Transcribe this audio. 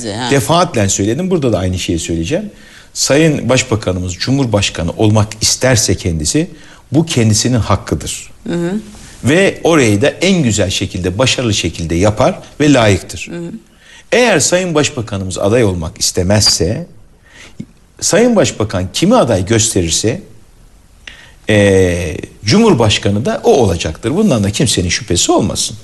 Ha. Defaatle söyledim. Burada da aynı şeyi söyleyeceğim. Sayın Başbakanımız Cumhurbaşkanı olmak isterse kendisi bu kendisinin hakkıdır. Hı hı. Ve orayı da en güzel şekilde, başarılı şekilde yapar ve layıktır. Hı hı. Eğer Sayın Başbakanımız aday olmak istemezse Sayın Başbakan kimi aday gösterirse e, Cumhurbaşkanı da o olacaktır. Bundan da kimsenin şüphesi olmasın.